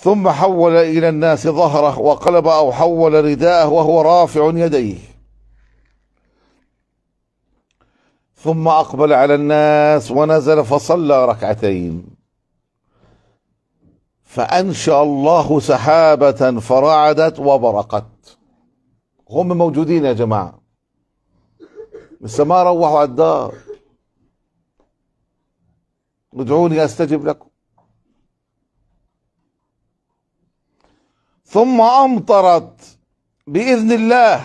ثم حول إلى الناس ظهره وقلب أو حول رداءه وهو رافع يديه ثم أقبل على الناس ونزل فصلى ركعتين فأنشأ الله سحابة فرعدت وبرقت هم موجودين يا جماعة لسه ما روحوا على الدار ادعوني أستجب لكم ثم أمطرت بإذن الله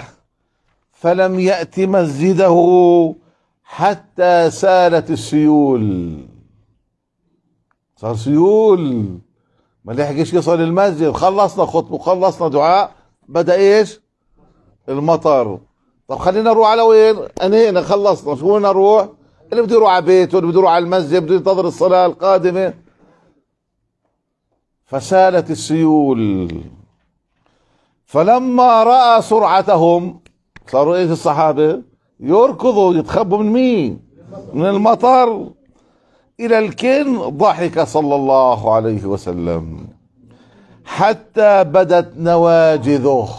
فلم يأت مسجده حتى سالت السيول صار سيول ما لحقش يصل المسجد خلصنا خطبة خلصنا دعاء بدأ ايش المطر طب خلينا نروح على وين انهينا خلصنا شو وين نروح اللي بده يروح على بيته اللي بده يروح على المسجد بده ينتظر الصلاة القادمة فسالت السيول فلما رأى سرعتهم صاروا ايش الصحابة يركضوا يتخبوا من مين من المطر إلى الكن ضحك صلى الله عليه وسلم حتى بدت نواجذه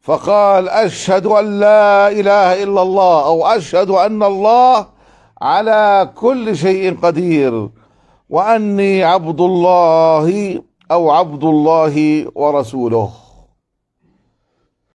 فقال أشهد أن لا إله إلا الله أو أشهد أن الله على كل شيء قدير وأني عبد الله أو عبد الله ورسوله